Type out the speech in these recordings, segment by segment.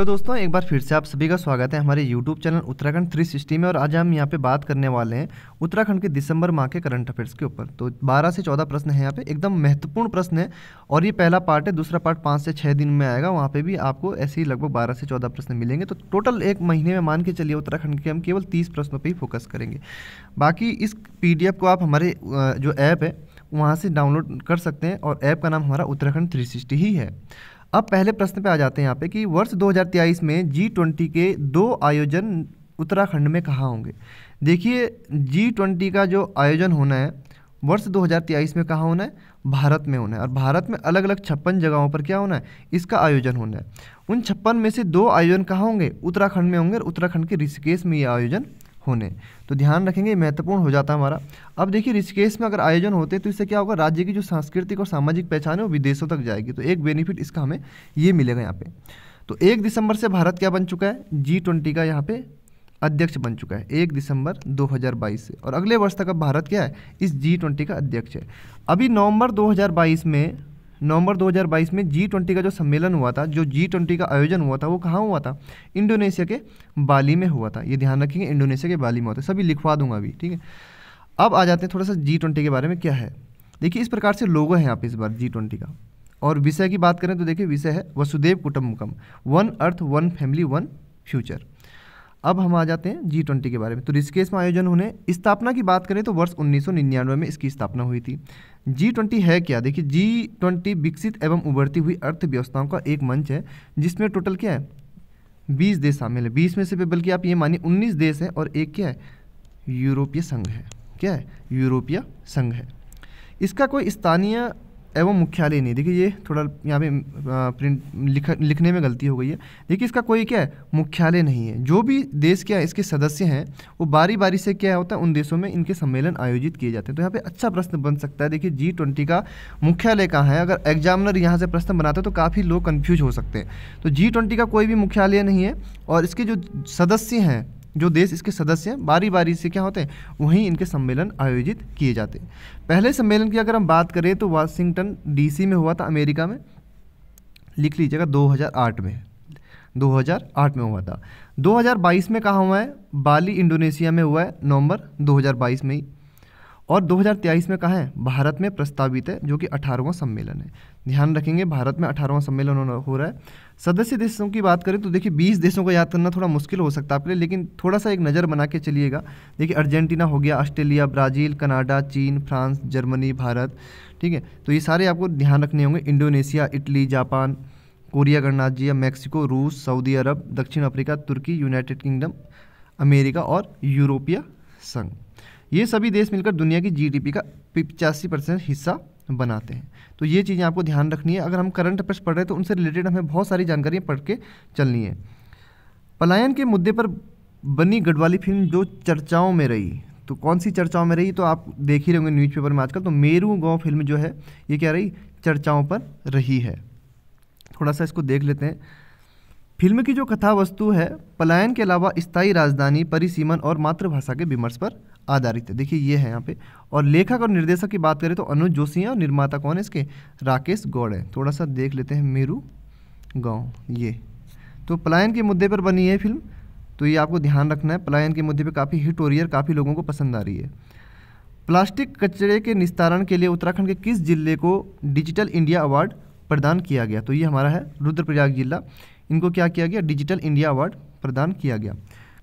तो दोस्तों एक बार फिर से आप सभी का स्वागत है हमारे YouTube चैनल उत्तराखंड 360 में और आज हम यहाँ पे बात करने वाले हैं उत्तराखंड के दिसंबर माह के करंट अफेयर्स के ऊपर तो 12 से 14 प्रश्न है यहाँ पे एकदम महत्वपूर्ण प्रश्न है और ये पहला पार्ट है दूसरा पार्ट पाँच से छः दिन में आएगा वहाँ पे भी आपको ऐसे ही लगभग बारह से चौदह प्रश्न मिलेंगे तो टोटल एक महीने में मान के चलिए उत्तराखंड के हम केवल तीस प्रश्नों पर ही फोकस करेंगे बाकी इस पी को आप हमारे जो ऐप है वहाँ से डाउनलोड कर सकते हैं और ऐप का नाम हमारा उत्तराखंड थ्री ही है अब पहले प्रश्न पे आ जाते हैं यहाँ पे कि वर्ष दो में जी ट्वेंटी के दो आयोजन उत्तराखंड में कहाँ होंगे देखिए जी ट्वेंटी का जो आयोजन होना है वर्ष 2023 में कहाँ होना है भारत में होना है और भारत में अलग अलग छप्पन जगहों पर क्या होना है इसका आयोजन होना है उन छप्पन में से दो आयोजन कहाँ होंगे उत्तराखंड में होंगे और उत्तराखंड के ऋषिकेश में ये आयोजन होने तो ध्यान रखेंगे महत्वपूर्ण हो जाता है हमारा अब देखिए ऋषिकेश में अगर आयोजन होते हैं तो इससे क्या होगा राज्य की जो सांस्कृतिक और सामाजिक पहचान है वो विदेशों तक जाएगी तो एक बेनिफिट इसका हमें ये मिलेगा यहाँ पे तो एक दिसंबर से भारत क्या बन चुका है जी ट्वेंटी का यहाँ पे अध्यक्ष बन चुका है एक दिसंबर 2022 से और अगले वर्ष तक अब भारत क्या है इस जी ट्वेंटी का अध्यक्ष है अभी नवंबर 2022 में नवंबर 2022 में जी ट्वेंटी का जो सम्मेलन हुआ था जो जी ट्वेंटी का आयोजन हुआ था वो कहाँ हुआ था इंडोनेशिया के बाली में हुआ था ये ध्यान रखेंगे इंडोनेशिया के बाली में होता है सभी लिखवा दूंगा अभी ठीक है अब आ जाते हैं थोड़ा सा जी ट्वेंटी के बारे में क्या है देखिए इस प्रकार से लोगो हैं आप इस बार जी ट्वेंटी का और विषय की बात करें तो देखिए विषय है Vasudhaiva Kutumbakam one earth one family one future अब हम आ जाते हैं जी ट्वेंटी के बारे में तो ऋषिकेश में आयोजन होने स्थापना की बात करें तो वर्ष उन्नीस में इसकी स्थापना हुई थी जी ट्वेंटी है क्या देखिए जी ट्वेंटी विकसित एवं उभरती हुई अर्थव्यवस्थाओं का एक मंच है जिसमें टोटल क्या है बीस देश शामिल है बीस में से बल्कि आप ये मानिए उन्नीस देश हैं और एक क्या है यूरोपीय संघ है क्या है यूरोपीय संघ है इसका कोई स्थानीय एवं मुख्यालय नहीं देखिए ये थोड़ा यहाँ पे प्रिंट लिख लिखने में गलती हो गई है देखिए इसका कोई क्या है मुख्यालय नहीं है जो भी देश के इसके सदस्य हैं वो बारी बारी से क्या होता है उन देशों में इनके सम्मेलन आयोजित किए जाते हैं तो यहाँ पे अच्छा प्रश्न बन सकता है देखिए जी ट्वेंटी का मुख्यालय कहाँ है अगर एग्जामिनर यहाँ से प्रश्न बनाते हैं तो काफ़ी लोग कन्फ्यूज हो सकते हैं तो जी ट्वेंटी का कोई भी मुख्यालय नहीं है और इसके जो सदस्य हैं जो देश इसके सदस्य हैं बारी बारी से क्या होते हैं वहीं इनके सम्मेलन आयोजित किए जाते हैं पहले सम्मेलन की अगर हम बात करें तो वाशिंगटन डीसी में हुआ था अमेरिका में लिख लीजिएगा 2008 में 2008 में हुआ था 2022 में कहाँ हुआ है बाली इंडोनेशिया में हुआ है नवंबर 2022 में ही और 2023 में कहा है भारत में प्रस्तावित है जो कि अठारहवां सम्मेलन है ध्यान रखेंगे भारत में अठारहवां सम्मेलन हो रहा है सदस्य देशों की बात करें तो देखिए 20 देशों को याद करना थोड़ा मुश्किल हो सकता है आपके लिए लेकिन थोड़ा सा एक नज़र बना के चलिएगा देखिए अर्जेंटीना हो गया ऑस्ट्रेलिया ब्राज़ील कनाडा चीन फ्रांस जर्मनी भारत ठीक है तो ये सारे आपको ध्यान रखने होंगे इंडोनेशिया इटली जापान कोरिया गणराज्य मैक्सिको रूस सऊदी अरब दक्षिण अफ्रीका तुर्की यूनाइटेड किंगडम अमेरिका और यूरोपीय संघ ये सभी देश मिलकर दुनिया की जीडीपी का पिचासी परसेंट हिस्सा बनाते हैं तो ये चीज़ें आपको ध्यान रखनी है अगर हम करंट अफेयर्स पढ़ रहे हैं तो उनसे रिलेटेड हमें बहुत सारी जानकारियाँ पढ़ के चलनी है पलायन के मुद्दे पर बनी गढ़वाली फिल्म जो चर्चाओं में रही तो कौन सी चर्चाओं में रही तो आप देख ही रहे होंगे न्यूज़पेपर में आजकल तो मेरू गांव फिल्म जो है ये क्या रही चर्चाओं पर रही है थोड़ा सा इसको देख लेते हैं फिल्म की जो कथा वस्तु है पलायन के अलावा स्थायी राजधानी परिसीमन और मातृभाषा के विमर्श पर आधारित है देखिए ये है यहाँ पे और लेखक और निर्देशक की बात करें तो अनुज जोशी हैं और निर्माता कौन है इसके राकेश गौड़ है थोड़ा सा देख लेते हैं मेरू गाँव ये तो पलायन के मुद्दे पर बनी है फिल्म तो ये आपको ध्यान रखना है पलायन के मुद्दे पर काफ़ी हिट हो रही है और काफ़ी लोगों को पसंद आ रही है प्लास्टिक कचरे के निस्तारण के लिए उत्तराखंड के किस जिले को डिजिटल इंडिया अवार्ड प्रदान किया गया तो ये हमारा है रुद्रप्रयाग जिला इनको क्या किया गया डिजिटल इंडिया अवार्ड प्रदान किया गया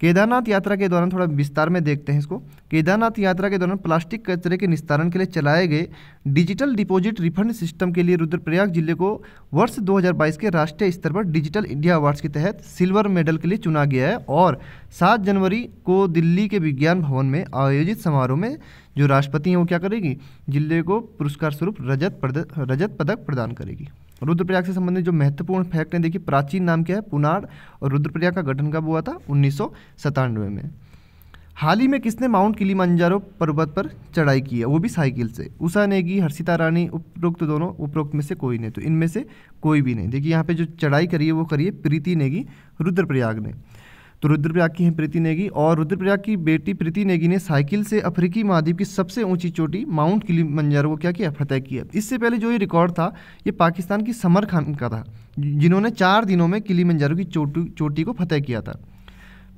केदारनाथ यात्रा के दौरान थोड़ा विस्तार में देखते हैं इसको केदारनाथ यात्रा के दौरान प्लास्टिक कचरे के निस्तारण के लिए चलाए गए डिजिटल डिपॉजिट रिफंड सिस्टम के लिए रुद्रप्रयाग जिले को वर्ष 2022 के राष्ट्रीय स्तर पर डिजिटल इंडिया अवार्ड्स के तहत सिल्वर मेडल के लिए चुना गया है और सात जनवरी को दिल्ली के विज्ञान भवन में आयोजित समारोह में जो राष्ट्रपति हैं वो क्या करेगी जिले को पुरस्कार स्वरूप रजत रजत पदक प्रदान करेगी रुद्रप्रयाग से संबंधित जो महत्वपूर्ण फैक्ट है देखिए प्राचीन नाम क्या है पुनार और रुद्रप्रयाग का गठन कब हुआ था उन्नीस में हाल ही में किसने माउंट मंजारो पर्वत पर चढ़ाई की है वो भी साइकिल से उषा नेगी हर्षिता रानी उपरोक्त दोनों उपरोक्त में से कोई नहीं तो इनमें से कोई भी नहीं देखिए यहाँ पे जो चढ़ाई करी है वो करिए प्रीति नेगी रुद्रप्रयाग ने तो रुद्रप्रयाग की हैं प्रीति नेगी और रुद्रप्रयाग की बेटी प्रीति नेगी ने साइकिल से अफ्रीकी महाद्वीप की सबसे ऊंची चोटी माउंट किली मंजारो को क्या किया फतेह किया इससे पहले जो ये रिकॉर्ड था ये पाकिस्तान की समर खान का था जिन्होंने चार दिनों में किली किलिमंजारो की चोटी चोटी को फतेह किया था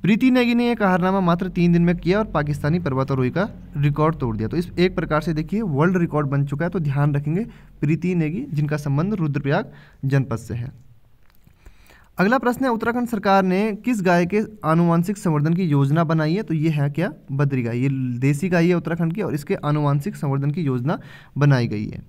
प्रीति नेगी ने यह कारनामा मात्र तीन दिन में किया और पाकिस्तानी पर्वतारोही का रिकॉर्ड तोड़ दिया तो इस एक प्रकार से देखिए वर्ल्ड रिकॉर्ड बन चुका है तो ध्यान रखेंगे प्रीति नेगी जिनका संबंध रुद्रप्रयाग जनपद से है अगला प्रश्न है उत्तराखंड सरकार ने किस गाय के आनुवांशिक संवर्धन की योजना बनाई है तो ये है क्या बद्री गाय ये देसी गाय है उत्तराखंड की और इसके आनुवांशिक संवर्धन की योजना बनाई गई है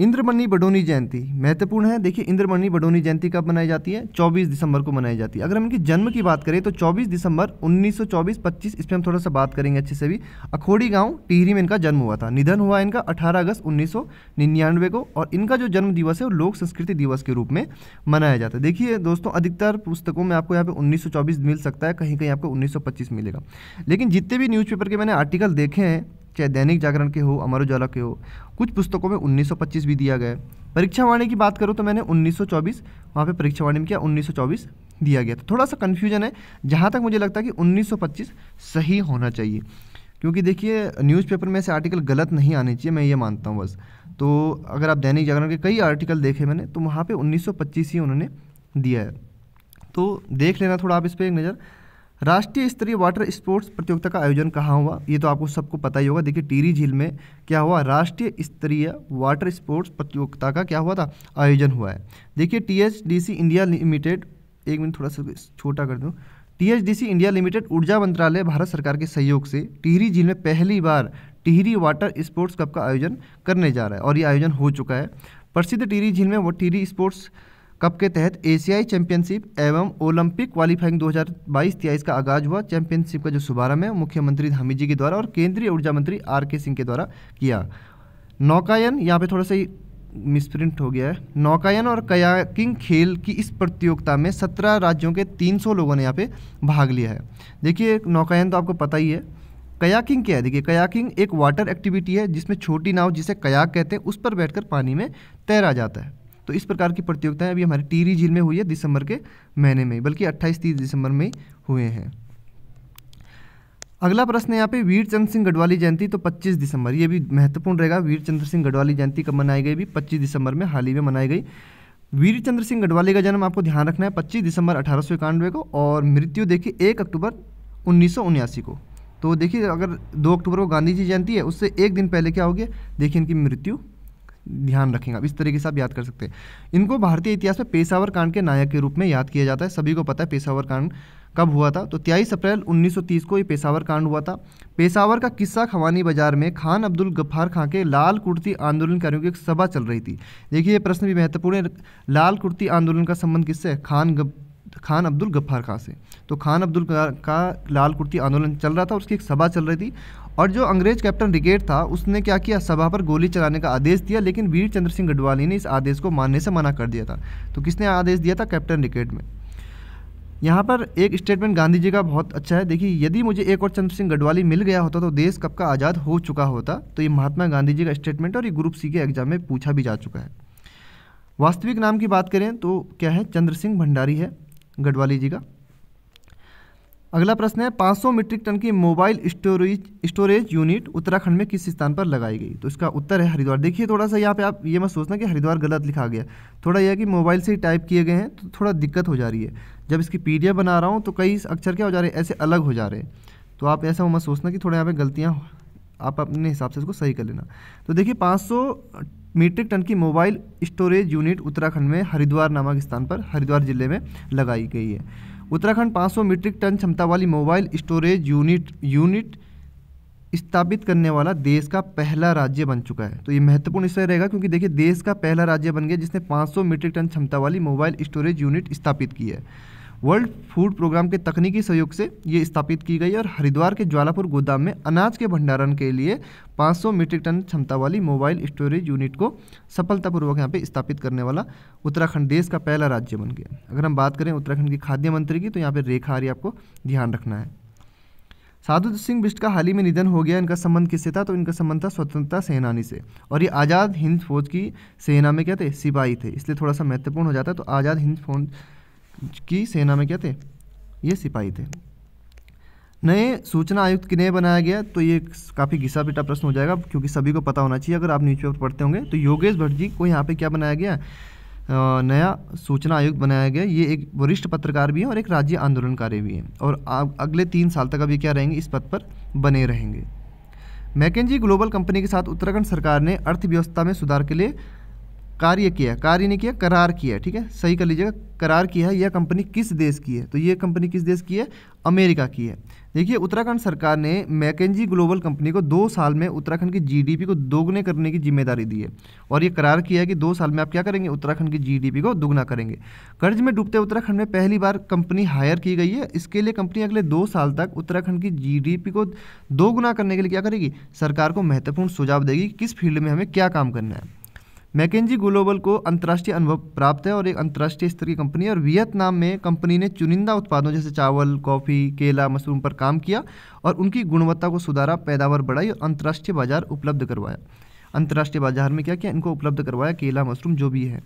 इंद्रमणि बडोनी जयंती महत्वपूर्ण है देखिए इंद्रमणि बडोनी जयंती कब मनाई जाती है 24 दिसंबर को मनाई जाती है अगर हम इनकी जन्म की बात करें तो 24 दिसंबर 1924-25 इस पर हम थोड़ा सा बात करेंगे अच्छे से भी अखोड़ी गांव टिहरी में इनका जन्म हुआ था निधन हुआ इनका 18 अगस्त उन्नीस को और इनका जो जन्म दिवस है वो लोक संस्कृति दिवस के रूप में मनाया जाता है देखिए दोस्तों अधिकतर पुस्तकों में आपको यहाँ पर उन्नीस मिल सकता है कहीं कहीं आपको उन्नीस मिलेगा लेकिन जितने भी न्यूज़पेपर के मैंने आर्टिकल देखे हैं चाहे दैनिक जागरण के हो अमर उजाला के हो कुछ पुस्तकों में 1925 भी दिया गया है परीक्षावाणी की बात करूँ तो मैंने 1924 वहाँ पर परीक्षावाणी में क्या 1924 दिया गया तो थोड़ा सा कन्फ्यूजन है जहाँ तक मुझे लगता है कि 1925 सही होना चाहिए क्योंकि देखिए न्यूज़पेपर में ऐसे आर्टिकल गलत नहीं आने चाहिए मैं ये मानता हूँ बस तो अगर आप दैनिक जागरण के कई आर्टिकल देखे मैंने तो वहाँ पर उन्नीस ही उन्होंने दिया है तो देख लेना थोड़ा आप इस पर एक नज़र राष्ट्रीय स्तरीय वाटर स्पोर्ट्स प्रतियोगिता का आयोजन कहाँ हुआ ये तो आपको सबको पता ही होगा देखिए टिहरी झील में क्या हुआ राष्ट्रीय स्तरीय वाटर स्पोर्ट्स प्रतियोगिता का क्या हुआ था आयोजन हुआ है देखिए टीएचडीसी इंडिया लिमिटेड एक मिनट थोड़ा सा छोटा कर दूँ टीएचडीसी इंडिया लिमिटेड ऊर्जा मंत्रालय भारत सरकार के सहयोग से टिहरी झील में पहली बार टिहरी वाटर स्पोर्ट्स कप का आयोजन करने जा रहा है और ये आयोजन हो चुका है प्रसिद्ध टिहरी झील में वो टिहरी स्पोर्ट्स कप के तहत एशियाई चैंपियनशिप एवं ओलंपिक क्वालिफाइंग 2022-23 का आगाज हुआ चैंपियनशिप का जो शुभारंभ है मुख्यमंत्री धामी जी के द्वारा और केंद्रीय ऊर्जा मंत्री आर के सिंह के द्वारा किया नौकायन यहाँ पे थोड़ा सा मिसप्रिंट हो गया है नौकायन और कयाकिंग खेल की इस प्रतियोगिता में सत्रह राज्यों के तीन सौ लोगों ने यहाँ पे भाग लिया है देखिए नौकायन तो आपको पता ही है कयाकिंग क्या है देखिए कयाकिंग एक वाटर एक्टिविटी है जिसमें छोटी नाव जिसे कयाक कहते हैं उस पर बैठकर पानी में तैरा जाता है तो इस प्रकार की प्रतियोगिताएं अभी हमारे टीरी झील में हुई है दिसंबर के महीने में बल्कि अट्ठाईस तीस दिसंबर में हुए हैं अगला प्रश्न यहाँ पे वीर चंद्र सिंह गढ़वाली जयंती तो 25 दिसंबर ये भी महत्वपूर्ण रहेगा वीर चंद्र सिंह गढ़वाली जयंती कब मनाई गई भी 25 दिसंबर में हाल ही में मनाई गई वीर चंद्र सिंह गढ़वाली का जन्म आपको ध्यान रखना है 25 दिसंबर अठारह को और मृत्यु देखिए एक अक्टूबर उन्नीस को तो देखिए अगर दो अक्टूबर को गांधी जी जयंती है उससे एक दिन पहले क्या हो गया देखिए इनकी मृत्यु ध्यान रखेंगे आप इस तरीके से आप याद कर सकते हैं इनको भारतीय इतिहास में पेशावर कांड के नायक के रूप में याद किया जाता है सभी को पता है पेशावर कांड कब हुआ था तो तेईस अप्रैल 1930 को ये पेशावर कांड हुआ था पेशावर का किस्सा खवानी बाजार में खान अब्दुल गफ्फार खां के लाल कुर्ती आंदोलनकारियों की एक सभा चल रही थी देखिए ये प्रश्न भी महत्वपूर्ण है लाल कुर्ती आंदोलन का संबंध किससे खान गप खान अब्दुल गफ्फार खां से तो खान अब्दुल का लाल कुर्ती आंदोलन चल रहा था उसकी एक सभा चल रही थी और जो अंग्रेज कैप्टन रिगेट था उसने क्या किया सभा पर गोली चलाने का आदेश दिया लेकिन वीर चंद्र सिंह गढ़वाली ने इस आदेश को मानने से मना कर दिया था तो किसने आदेश दिया था कैप्टन रिकेट में यहाँ पर एक स्टेटमेंट गांधी जी का बहुत अच्छा है देखिए यदि मुझे एक और चंद्र सिंह गढ़वाली मिल गया होता तो देश कब का आज़ाद हो चुका होता तो ये महात्मा गांधी जी का स्टेटमेंट और ये ग्रुप सी के एग्जाम में पूछा भी जा चुका है वास्तविक नाम की बात करें तो क्या है चंद्र सिंह भंडारी है गढ़वाली जी का अगला प्रश्न है 500 मीट्रिक टन की mobile storage storage unit Uttarakhand में किस स्थान पर लगाई गई तो इसका उत्तर है हरिद्वार देखिए थोड़ा सा यहाँ पे आप ये मत सोचना कि हरिद्वार गलत लिखा गया थोड़ा यह कि मोबाइल से ही टाइप किए गए हैं तो थोड़ा दिक्कत हो जा रही है जब इसकी पी बना रहा हूँ तो कई अक्षर क्या हो जा रहे हैं ऐसे अलग हो जा रहे हैं तो आप ऐसा मत सोचना कि थोड़ा यहाँ पर गलतियाँ आप अपने हिसाब से इसको सही कर लेना तो देखिए पाँच मीट्रिक टन की मोबाइल स्टोरेज यूनिट उत्तराखंड में हरिद्वार नामक स्थान पर हरिद्वार जिले में लगाई गई है उत्तराखंड 500 मीट्रिक टन क्षमता वाली मोबाइल स्टोरेज यूनिट यूनिट स्थापित करने वाला देश का पहला राज्य बन चुका है तो ये महत्वपूर्ण इसलिए रहेगा क्योंकि देखिए देश का पहला राज्य बन गया जिसने 500 मीट्रिक टन क्षमता वाली मोबाइल स्टोरेज यूनिट स्थापित की है वर्ल्ड फूड प्रोग्राम के तकनीकी सहयोग से ये स्थापित की गई और हरिद्वार के ज्वालापुर गोदाम में अनाज के भंडारण के लिए 500 मीट्रिक टन क्षमता वाली मोबाइल स्टोरेज यूनिट को सफलतापूर्वक यहाँ पे स्थापित करने वाला उत्तराखंड देश का पहला राज्य बन गया अगर हम बात करें उत्तराखंड की खाद्य मंत्री की तो यहाँ पर रेखा आर्य आपको ध्यान रखना है साधु सिंह बिष्ट का हाल ही में निधन हो गया इनका संबंध किससे था तो इनका संबंध था स्वतंत्रता सेनानी से और ये आज़ाद हिंद फौज की सेना में क्या थे सिपाही थे इसलिए थोड़ा सा महत्वपूर्ण हो जाता है तो आज़ाद हिंद फौज की सेना में क्या थे ये सिपाही थे नए सूचना आयुक्त किन्हें बनाया गया तो ये काफ़ी घिसा पिटा प्रश्न हो जाएगा क्योंकि सभी को पता होना चाहिए अगर आप न्यूज़पेपर पढ़ते होंगे तो योगेश भट्ट जी को यहाँ पे क्या बनाया गया नया सूचना आयुक्त बनाया गया ये एक वरिष्ठ पत्रकार भी हैं और एक राज्य आंदोलनकारी भी हैं और अगले तीन साल तक अभी क्या रहेंगे इस पद पर बने रहेंगे मैकेजी ग्लोबल कंपनी के साथ उत्तराखंड सरकार ने अर्थव्यवस्था में सुधार के लिए कार्य किया कार्य नहीं किया करार किया ठीक है सही कर लीजिएगा करार किया है यह कंपनी किस देश की है तो ये कंपनी किस देश की है अमेरिका की है देखिए उत्तराखंड सरकार ने मैकेजी ग्लोबल कंपनी को दो साल में उत्तराखंड की जीडीपी को दोगुने करने की जिम्मेदारी दी है और ये करार किया है कि दो साल में आप क्या करेंगे उत्तराखंड की जीडीपी को दोगुना करेंगे कर्ज में डूबते उत्तराखंड में पहली बार कंपनी हायर की गई है इसके लिए कंपनी अगले दो साल तक उत्तराखंड की जी को दोगुना करने के लिए क्या करेगी सरकार को महत्वपूर्ण सुझाव देगी कि किस फील्ड में हमें क्या काम करना है मैकेजी ग्लोबल को अंतर्राष्ट्रीय अनुभव प्राप्त है और एक अंतर्राष्ट्रीय स्तर की कंपनी और वियतनाम में कंपनी ने चुनिंदा उत्पादों जैसे चावल कॉफ़ी केला मशरूम पर काम किया और उनकी गुणवत्ता को सुधारा पैदावार बढ़ाई और अंतर्राष्ट्रीय बाजार उपलब्ध करवाया अंतर्राष्ट्रीय बाजार में क्या किया इनको उपलब्ध करवाया केला मशरूम जो भी है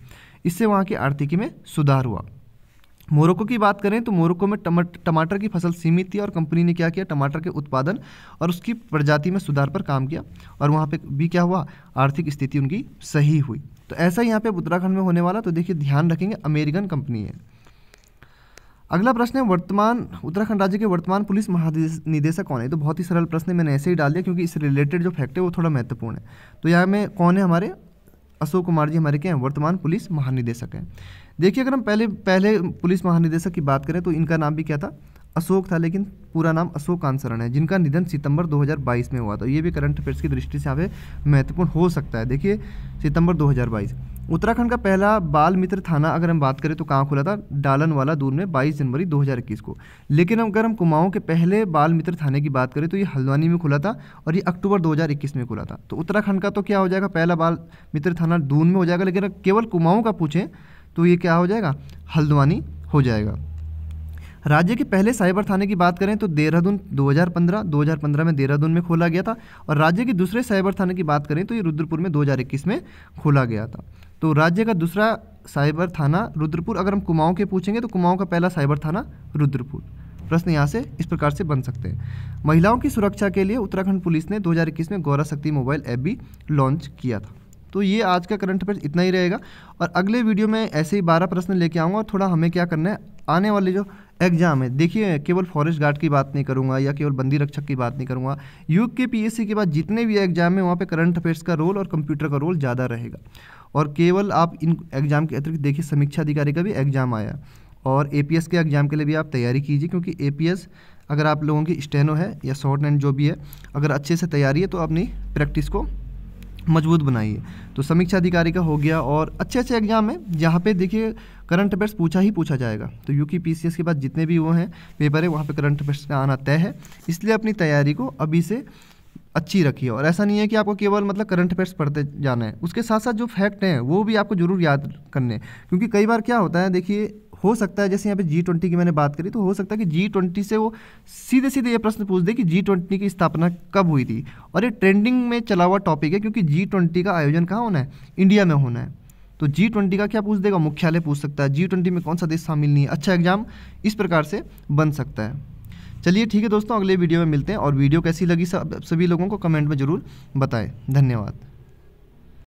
इससे वहाँ की आर्थिकी में सुधार हुआ मोरक्को की बात करें तो मोरक्को में टमाटर की फसल सीमित थी और कंपनी ने क्या किया टमाटर के उत्पादन और उसकी प्रजाति में सुधार पर काम किया और वहाँ पे भी क्या हुआ आर्थिक स्थिति उनकी सही हुई तो ऐसा यहाँ पे उत्तराखंड में होने वाला तो देखिए ध्यान रखेंगे अमेरिकन कंपनी है अगला प्रश्न है वर्तमान उत्तराखंड राज्य के वर्तमान पुलिस महानिदेशक कौन है तो बहुत ही सरल प्रश्न है मैंने ऐसे ही डाल दिया क्योंकि इससे रिलेटेड जो फैक्ट है वो थोड़ा महत्वपूर्ण है तो यहाँ में कौन है हमारे अशोक कुमार जी हमारे क्या हैं वर्तमान पुलिस महानिदेशक हैं देखिए अगर हम पहले पहले पुलिस महानिदेशक की बात करें तो इनका नाम भी क्या था अशोक था लेकिन पूरा नाम अशोक कांसरण है जिनका निधन सितंबर 2022 में हुआ था ये भी करंट अफेयर्स की दृष्टि से यहाँ महत्वपूर्ण हो सकता है देखिए सितंबर 2022 उत्तराखंड का पहला बाल मित्र थाना अगर हम बात करें तो कहाँ खुला था डालन वाला दून में 22 जनवरी 2021 को लेकिन अगर हम कुमाऊं के पहले बाल मित्र थाने की बात करें तो ये हल्द्वानी में खुला था और ये अक्टूबर 2021 में खुला था तो उत्तराखंड का तो क्या हो जाएगा पहला बाल मित्र थाना दून में हो जाएगा लेकिन केवल कुमाऊँ का पूछें तो ये क्या हो जाएगा हल्द्वानी हो जाएगा राज्य के पहले साइबर थाने की बात करें तो देहरादून 2015 2015 में देहरादून में खोला गया था और राज्य के दूसरे साइबर थाने की बात करें तो ये रुद्रपुर में 2021 में खोला गया था तो राज्य का दूसरा साइबर थाना रुद्रपुर अगर हम कुमाऊं के पूछेंगे तो कुमाऊं का पहला साइबर थाना रुद्रपुर प्रश्न यहाँ से इस प्रकार से बन सकते हैं महिलाओं की सुरक्षा के लिए उत्तराखंड पुलिस ने 2021 में गौरा शक्ति मोबाइल ऐप भी लॉन्च किया था तो ये आज का करंट अफेयर इतना ही रहेगा और अगले वीडियो में ऐसे ही बारह प्रश्न लेके आऊँगा और थोड़ा हमें क्या करना है आने वाले जो एग्जाम है देखिए केवल फॉरेस्ट गार्ड की बात नहीं करूँगा या केवल बंदी रक्षक की बात नहीं करूँगा यू के पीएससी के बाद जितने भी एग्जाम है वहाँ पे करंट अफेयर्स का रोल और कंप्यूटर का रोल ज़्यादा रहेगा और केवल आप इन एग्ज़ाम के अतिरिक्त देखिए समीक्षा अधिकारी का भी एग्ज़ाम आया और ए के एग्ज़ाम के लिए भी आप तैयारी कीजिए क्योंकि ए अगर आप लोगों की स्टेनो है या शॉर्ट एंड जो भी है अगर अच्छे से तैयारी है तो अपनी प्रैक्टिस को मजबूत बनाइए तो समीक्षा अधिकारी का हो गया और अच्छे अच्छे एग्जाम है जहाँ पे देखिए करंट अफेयर्स पूछा ही पूछा जाएगा तो यू की पी के बाद जितने भी वो हैं पेपर है वहाँ पे करंट अफेयर्स का आना तय है इसलिए अपनी तैयारी को अभी से अच्छी रखिए और ऐसा नहीं है कि आपको केवल मतलब करंट अफेयर्स पढ़ते जाना है उसके साथ साथ जो फैक्ट हैं वो भी आपको जरूर याद करने हैं क्योंकि कई बार क्या होता है देखिए हो सकता है जैसे यहाँ पे जी ट्वेंटी की मैंने बात करी तो हो सकता है कि जी ट्वेंटी से वो सीधे सीधे ये प्रश्न पूछ दे कि जी ट्वेंटी की स्थापना कब हुई थी और ये ट्रेंडिंग में चला हुआ टॉपिक है क्योंकि जी ट्वेंटी का आयोजन कहाँ होना है इंडिया में होना है तो जी ट्वेंटी का क्या पूछ देगा मुख्यालय पूछ सकता है जी ट्वेंटी में कौन सा देश शामिल नहीं है अच्छा एग्जाम इस प्रकार से बन सकता है चलिए ठीक है दोस्तों अगले वीडियो में मिलते हैं और वीडियो कैसी लगी सब सभी लोगों को कमेंट में ज़रूर बताएं धन्यवाद